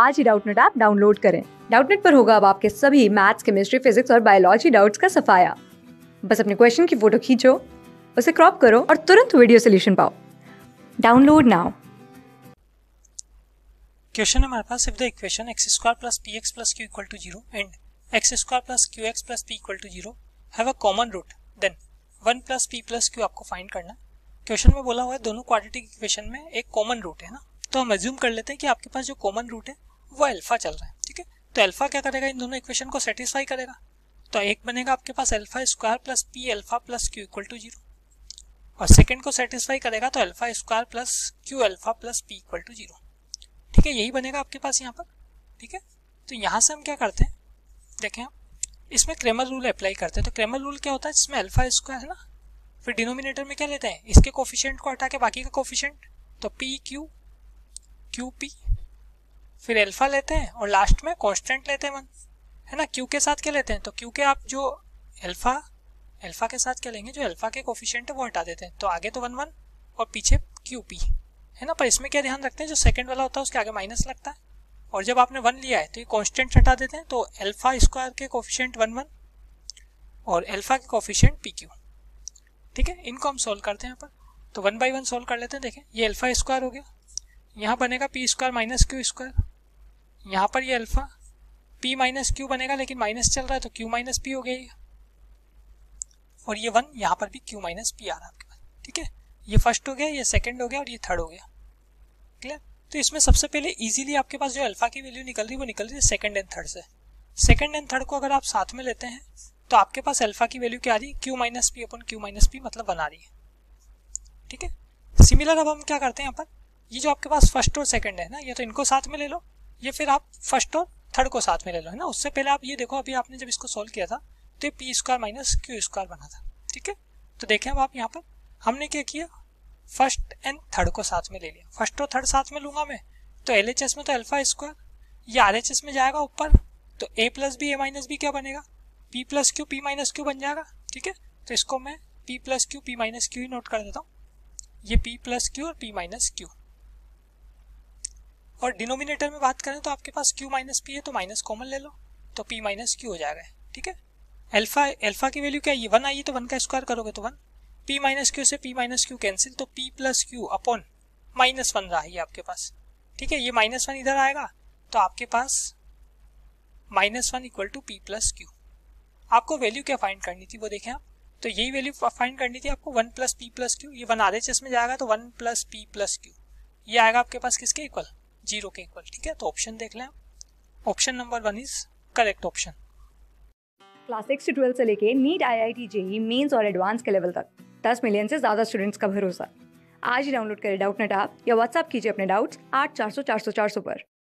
आज ही Doubtnut app download करें डाउटनेट पर होगा अब आपके सभी मैथ्स केमिस्ट्री फिजिक्स और बायोलॉजी डाउट्स का सफाया बस अपने क्वेश्चन की फोटो खींचो उसे क्रॉप करो और तुरंत वीडियो सोल्यूशन पाओ डाउनलोड नाउ क्वेश्चन हमारे पास if the equation X square plus P X plus Q equal to zero and X square plus Q X plus P equal to zero have a common root then one plus P plus Q आपको find करना question में बोला हुआ है दोनों quadratic equation में एक common root है ना तो हम एज्यूम कर लेते हैं कि आपके पास जो कॉमन रूट है वो अल्फा चल रहा है ठीक है तो अल्फा क्या करेगा इन दोनों इक्वेशन को सेटिस्फाई करेगा तो एक बनेगा आपके पास alpha square plus P alpha plus Q equal to zero और सेकेंड को सेटिस्फाई करेगा तो alpha square plus Q alpha plus P equal to zero ठीक है यही बनेगा आपके पास यहाँ पर ठीक है तो यहाँ से हम क्या करते हैं देखें आप इसमें क्रेमर रूल अप्लाई करते हैं तो क्रेमर रूल क्या होता है जिसमें अल्फा स्क्वायर है ना फिर डिनोमिनेटर में क्या लेते हैं इसके कोफिशियंट को हटा के बाकी का कोफिशेंट तो पी क्यू क्यू पी फिर एल्फा लेते हैं और लास्ट में कॉन्स्टेंट लेते हैं वन है ना क्यू के साथ क्या लेते हैं तो क्यू के आप जो एल्फा एल्फा के साथ क्या लेंगे जो एल्फा के कोफिशेंट है वो हटा देते हैं तो आगे तो वन वन और पीछे क्यू पी है ना पर इसमें क्या ध्यान रखते हैं जो सेकंड वाला होता है उसके आगे माइनस लगता है और जब आपने वन लिया है तो ये कॉन्स्टेंट हटा देते हैं तो एल्फा स्क्वायर के कोफिशेंट वन वन और एल्फा के कोफिशेंट पी क्यू ठीक है इनको हम सोल्व करते हैं यहाँ पर तो वन बाई वन सोल्व कर लेते हैं देखें ये एल्फा स्क्वायर हो गया यहाँ बनेगा P square minus Q square यहाँ पर ये अल्फ़ा p माइनस क्यू बनेगा लेकिन माइनस चल रहा है तो q माइनस पी हो ये और ये वन यहाँ पर भी q माइनस पी आ रहा है आपके पास ठीक है ये फर्स्ट हो गया ये सेकंड हो गया और ये थर्ड हो गया क्लियर तो इसमें सबसे पहले इजीली आपके पास जो अल्फ़ा की वैल्यू निकल रही है वो निकल रही है सेकेंड एंड थर्ड से सेकेंड एंड थर्ड को अगर आप साथ में लेते हैं तो आपके पास अल्फ़ा की वैल्यू क्या आ रही है क्यू माइनस पी अपन क्यू माइनस पी मतलब बना रही है ठीक है सिमिलर अब हम क्या करते हैं यहाँ पर ये जो आपके पास फर्स्ट और सेकेंड है ना ये तो इनको साथ में ले लो या फिर आप फर्स्ट और थर्ड को साथ में ले लो है ना उससे पहले आप ये देखो अभी आपने जब इसको सॉल्व किया था तो ये P square minus Q square बना था ठीक है तो देखें अब आप यहाँ पर हमने क्या किया फर्स्ट एंड थर्ड को साथ में ले लिया फर्स्ट और थर्ड साथ में लूंगा मैं तो एल में तो अल्फा स्क्वायर या आर में जाएगा ऊपर तो A plus B A minus B क्या बनेगा P plus Q P minus Q बन जाएगा ठीक है तो इसको मैं P plus Q P minus Q ही नोट कर देता हूँ ये पी प्लस क्यू और पी माइनस क्यू और डिनोमिनेटर में बात करें तो आपके पास क्यू माइनस पी है तो माइनस कॉमन ले लो तो पी माइनस क्यू हो जाएगा ठीक है अल्फा अल्फा की वैल्यू क्या है वन आई है तो वन का स्क्वायर करोगे तो वन पी माइनस क्यू से पी माइनस क्यू कैंसिल तो P plus Q upon minus one रहा है आपके पास ठीक है ये माइनस वन इधर आएगा तो आपके पास minus one equal to P plus Q आपको वैल्यू क्या फाइंड करनी थी वो देखें आप तो यही वैल्यू फाइंड करनी थी आपको one plus P plus Q ये वन आधे चेस में जाएगा तो one plus P plus Q ये आएगा आपके पास किसके इक्वल जीरो के इक्वल ठीक है तो ऑप्शन देख लें option number one is correct option class six to twelve से लेके NEET I I T JEE mains और एडवांस के लेवल तक दस मिलियन से ज़्यादा स्टूडेंट्स का भरोसा आज ही डाउनलोड करें डाउट नेट आप या व्हाट्सअप कीजिए अपने डाउट्स आठ चार सौ चार सौ चार सौ पर